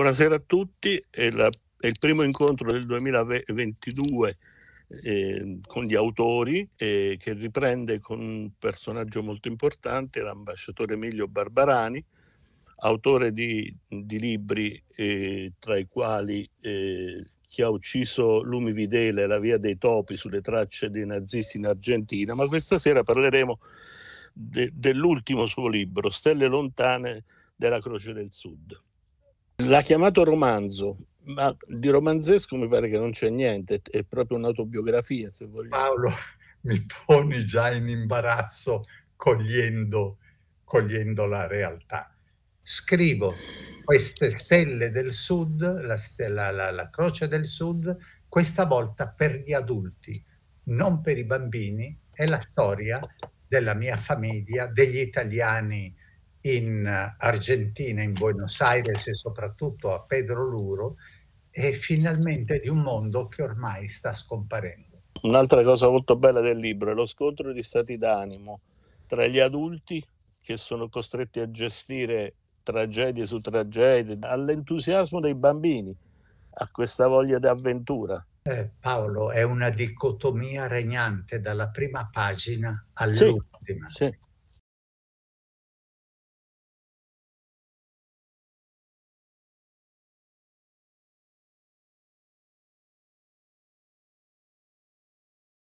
Buonasera a tutti, è, la, è il primo incontro del 2022 eh, con gli autori eh, che riprende con un personaggio molto importante, l'ambasciatore Emilio Barbarani, autore di, di libri eh, tra i quali eh, Chi ha ucciso Lumi Videle, La via dei topi sulle tracce dei nazisti in Argentina, ma questa sera parleremo de, dell'ultimo suo libro, Stelle lontane della Croce del Sud. L'ha chiamato romanzo, ma di romanzesco mi pare che non c'è niente, è proprio un'autobiografia se vogliamo. Paolo, mi poni già in imbarazzo cogliendo, cogliendo la realtà. Scrivo queste stelle del sud, la, stella, la, la croce del sud, questa volta per gli adulti, non per i bambini, è la storia della mia famiglia, degli italiani in Argentina, in Buenos Aires e soprattutto a Pedro Luro, e finalmente di un mondo che ormai sta scomparendo. Un'altra cosa molto bella del libro è lo scontro di stati d'animo tra gli adulti che sono costretti a gestire tragedie su tragedie, all'entusiasmo dei bambini, a questa voglia di avventura. Eh, Paolo, è una dicotomia regnante dalla prima pagina all'ultima. Sì, sì.